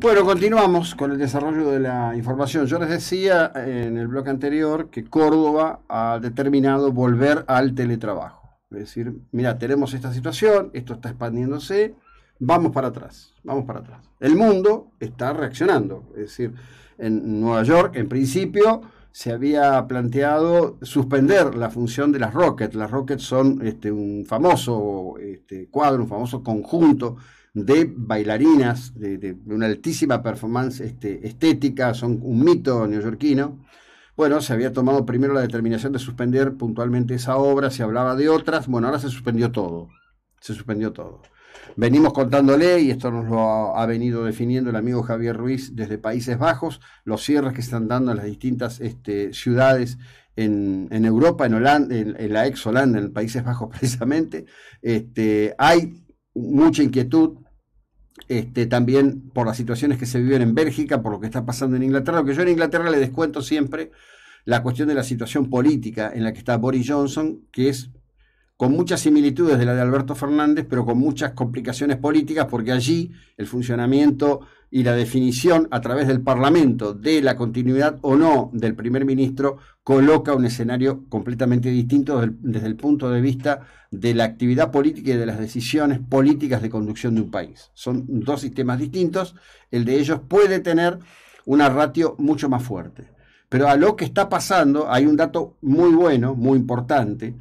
Bueno, continuamos con el desarrollo de la información. Yo les decía eh, en el bloque anterior que Córdoba ha determinado volver al teletrabajo. Es decir, mira, tenemos esta situación, esto está expandiéndose, vamos para atrás, vamos para atrás. El mundo está reaccionando. Es decir, en Nueva York, en principio, se había planteado suspender la función de las Rockets. Las Rockets son este, un famoso este, cuadro, un famoso conjunto de bailarinas de, una altísima performance este, estética, son un mito neoyorquino. Bueno, se había tomado primero la determinación de suspender puntualmente esa obra, se hablaba de otras, bueno, ahora se suspendió todo, se suspendió todo. Venimos contándole, y esto nos lo ha, venido definiendo el amigo Javier Ruiz desde Países Bajos, los cierres que están dando en las distintas este, ciudades en, Europa, en, Holanda, en, la ex Holanda, en Países Bajos precisamente. Este, hay mucha inquietud, este, también por las situaciones que se viven en Bélgica, por lo que está pasando en Inglaterra, lo que yo en Inglaterra le descuento siempre la cuestión de la situación política en la que está Boris Johnson, que es con muchas similitudes de la de Alberto Fernández, pero con muchas complicaciones políticas, porque allí el funcionamiento y la definición a través del Parlamento de la continuidad o no del primer ministro coloca un escenario completamente distinto desde el, punto de vista de la actividad política y de las decisiones políticas de conducción de un país. Son dos sistemas distintos, el de ellos puede tener una ratio mucho más fuerte. Pero a lo que está pasando hay un dato muy bueno, muy importante,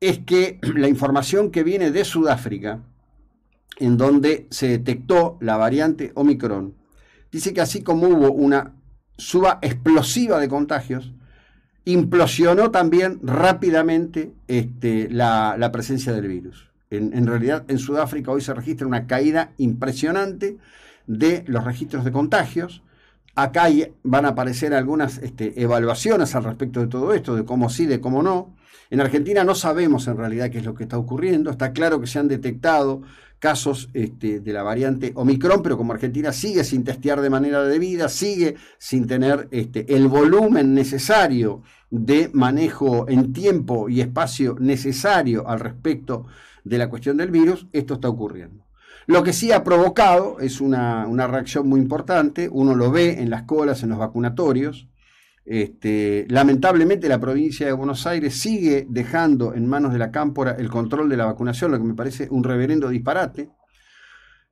es que la información que viene de Sudáfrica, en donde se detectó la variante Omicron, dice que así como hubo una suba explosiva de contagios, implosionó también rápidamente este, la, presencia del virus. en realidad, en Sudáfrica hoy se registra una caída impresionante de los registros de contagios, Acá van a aparecer algunas este, evaluaciones al respecto de todo esto, de cómo sí, de cómo no. En Argentina no sabemos en realidad qué es lo que está ocurriendo. Está claro que se han detectado casos este, de la variante Omicron, pero como Argentina sigue sin testear de manera debida, sigue sin tener este, el volumen necesario de manejo en tiempo y espacio necesario al respecto de la cuestión del virus, esto está ocurriendo. Lo que sí ha provocado es una, reacción muy importante, uno lo ve en las colas, en los vacunatorios. Este, lamentablemente la provincia de Buenos Aires sigue dejando en manos de la cámpora el control de la vacunación, lo que me parece un reverendo disparate.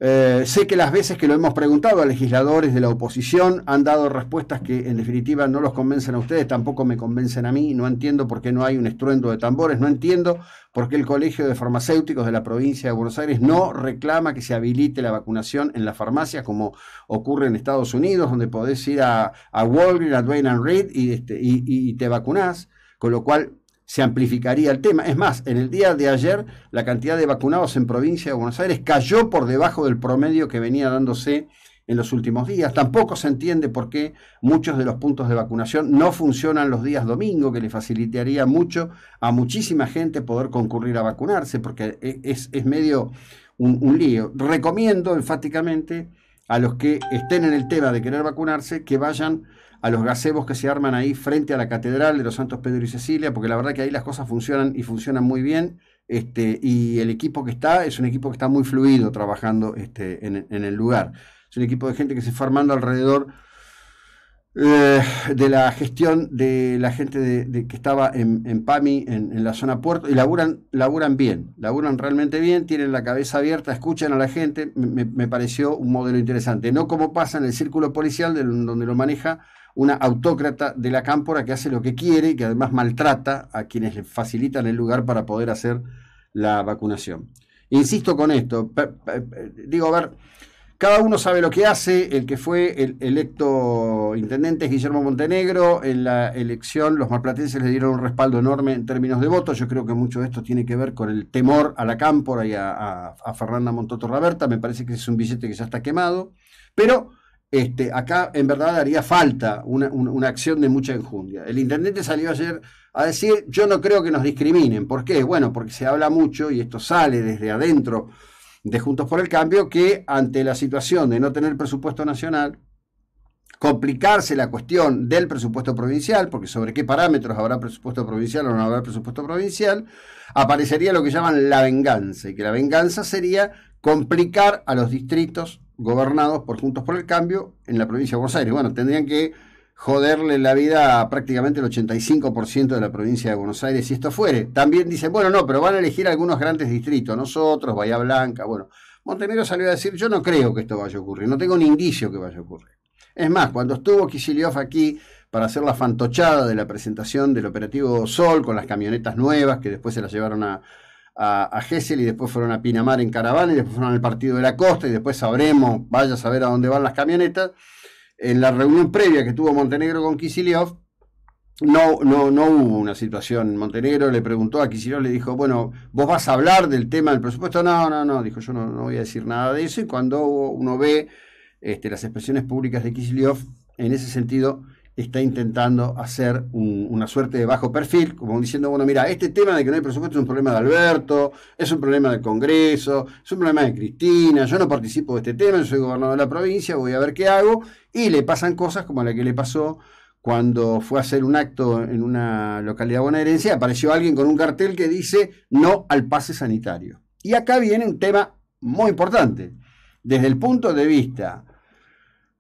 Eh, sé que las veces que lo hemos preguntado a legisladores de la oposición han dado respuestas que en definitiva no los convencen a ustedes, tampoco me convencen a mí, no entiendo por qué no hay un estruendo de tambores, no entiendo por qué el Colegio de Farmacéuticos de la provincia de Buenos Aires no reclama que se habilite la vacunación en la farmacia como ocurre en Estados Unidos, donde podés ir a, a Walgreens, a Dwayne and Reed y, este, y te vacunás, con lo cual se amplificaría el tema. Es más, en el día de ayer la cantidad de vacunados en provincia de Buenos Aires cayó por debajo del promedio que venía dándose en los últimos días. Tampoco se entiende por qué muchos de los puntos de vacunación no funcionan los días domingo, que le facilitaría mucho a muchísima gente poder concurrir a vacunarse, porque e-, es, medio un, un lío. Recomiendo enfáticamente a los que estén en el tema de querer vacunarse que vayan a los gazebos que se arman ahí frente a la Catedral de los Santos Pedro y Cecilia, porque la verdad que ahí las cosas funcionan y funcionan muy bien. Este, y el equipo que está es un equipo que está muy fluido trabajando este, en, en el lugar. Es un equipo de gente que se está armando alrededor eh, de la gestión de la gente de, que estaba en, PAMI, en, la zona puerto, y laburan, laburan bien, laburan realmente bien, tienen la cabeza abierta, escuchan a la gente, me, me pareció un modelo interesante. No como pasa en el círculo policial, donde lo maneja una autócrata de la cámpora que hace lo que quiere y que además maltrata a quienes le facilitan el lugar para poder hacer la vacunación. Insisto con esto, digo, a ver, cada uno sabe lo que hace, el que fue el electo intendente es Guillermo Montenegro, en la elección los marplatenses le dieron un respaldo enorme en términos de votos, yo creo que mucho de esto tiene que ver con el temor a la cámpora y a, Fernanda Montoto Raberta, me parece que es un billete que ya está quemado, pero este, acá en verdad haría falta una, una, acción de mucha enjundia. El intendente salió ayer a decir, yo no creo que nos discriminen. ¿Por qué? Bueno, porque se habla mucho, y esto sale desde adentro de Juntos por el Cambio, que ante la situación de no tener presupuesto nacional, complicarse la cuestión del presupuesto provincial, porque sobre qué parámetros habrá presupuesto provincial o no habrá presupuesto provincial, aparecería lo que llaman la venganza, y que la venganza sería complicar a los distritos gobernados por Juntos por el Cambio en la provincia de Buenos Aires. Bueno, tendrían que joderle la vida a prácticamente el 85% de la provincia de Buenos Aires si esto fuere. También dicen, bueno, no, pero van a elegir algunos grandes distritos, nosotros, Bahía Blanca, bueno. Montenegro salió a decir, yo no creo que esto vaya a ocurrir, no tengo ni indicio que vaya a ocurrir. Es más, cuando estuvo Kisiliov aquí para hacer la fantochada de la presentación del operativo Sol con las camionetas nuevas que después se las llevaron a, a, Gessel y después fueron a Pinamar en caravana y después fueron al partido de la costa y después sabremos, vaya a saber a dónde van las camionetas. En la reunión previa que tuvo Montenegro con Kisiliov, no, no, no hubo una situación. Montenegro le preguntó a Kisilov, le dijo, bueno, vos vas a hablar del tema del presupuesto. No, no, no, dijo, yo no, no voy a decir nada de eso. Y cuando uno ve este, las expresiones públicas de Kisiliov, en ese sentido, está intentando hacer una suerte de bajo perfil, como diciendo, bueno, mira, este tema de que no hay presupuesto es un problema de Alberto, es un problema del Congreso, es un problema de Cristina, yo no participo de este tema, yo soy gobernador de la provincia, voy a ver qué hago, y le pasan cosas como la que le pasó cuando fue a hacer un acto en una localidad bonaerense, apareció alguien con un cartel que dice no al pase sanitario. Y acá viene un tema muy importante. Desde el punto de vista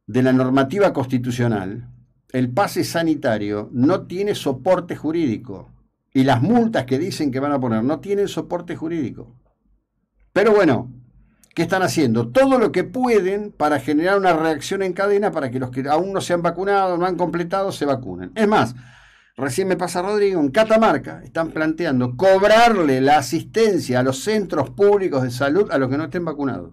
de la normativa constitucional, el pase sanitario no tiene soporte jurídico y las multas que dicen que van a poner no tienen soporte jurídico. Pero bueno, ¿qué están haciendo? Todo lo que pueden para generar una reacción en cadena para que los que aún no se han vacunado, no han completado, se vacunen. Es más, recién me pasa Rodrigo, en Catamarca están planteando cobrarle la asistencia a los centros públicos de salud a los que no estén vacunados.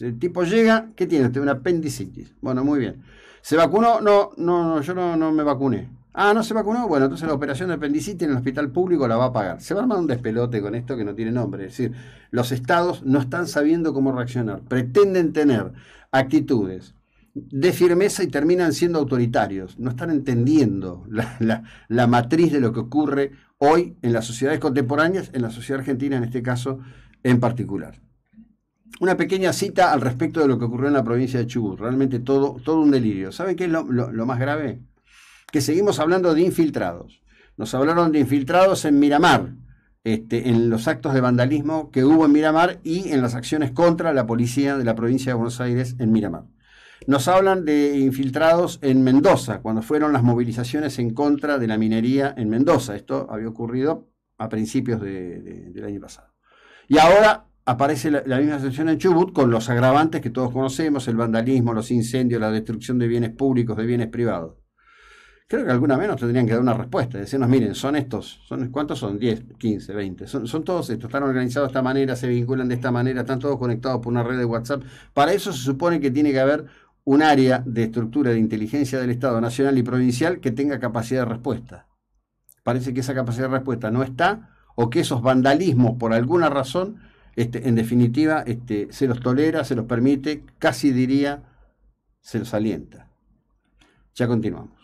El tipo llega, ¿qué tiene Tiene Una apendicitis. Bueno, muy bien. ¿Se vacunó? No, no, no yo no, me vacuné. Ah, ¿no se vacunó? Bueno, entonces la operación de apendicitis en el hospital público la va a pagar. Se va a armar un despelote con esto que no tiene nombre. Es decir, los estados no están sabiendo cómo reaccionar. Pretenden tener actitudes de firmeza y terminan siendo autoritarios. No están entendiendo la matriz de lo que ocurre hoy en las sociedades contemporáneas, en la sociedad argentina en este caso en particular una pequeña cita al respecto de lo que ocurrió en la provincia de Chubut. Realmente todo, todo un delirio. ¿Saben qué es lo, más grave? Que seguimos hablando de infiltrados. Nos hablaron de infiltrados en Miramar, este, en los actos de vandalismo que hubo en Miramar y en las acciones contra la policía de la provincia de Buenos Aires en Miramar. Nos hablan de infiltrados en Mendoza, cuando fueron las movilizaciones en contra de la minería en Mendoza. Esto había ocurrido a principios del año pasado. Y ahora aparece la, misma situación en Chubut con los agravantes que todos conocemos, el vandalismo, los incendios, la destrucción de bienes públicos, de bienes privados. Creo que alguna menos tendrían que dar una respuesta, decirnos, miren, son estos, son ¿cuántos son? 10, 15, 20, son, son todos estos, están organizados de esta manera, se vinculan de esta manera, están todos conectados por una red de WhatsApp. Para eso se supone que tiene que haber un área de estructura de inteligencia del Estado nacional y provincial que tenga capacidad de respuesta. Parece que esa capacidad de respuesta no está o que esos vandalismos por alguna razón este, en definitiva, este, se los tolera, se los permite, casi diría, se los alienta. Ya continuamos.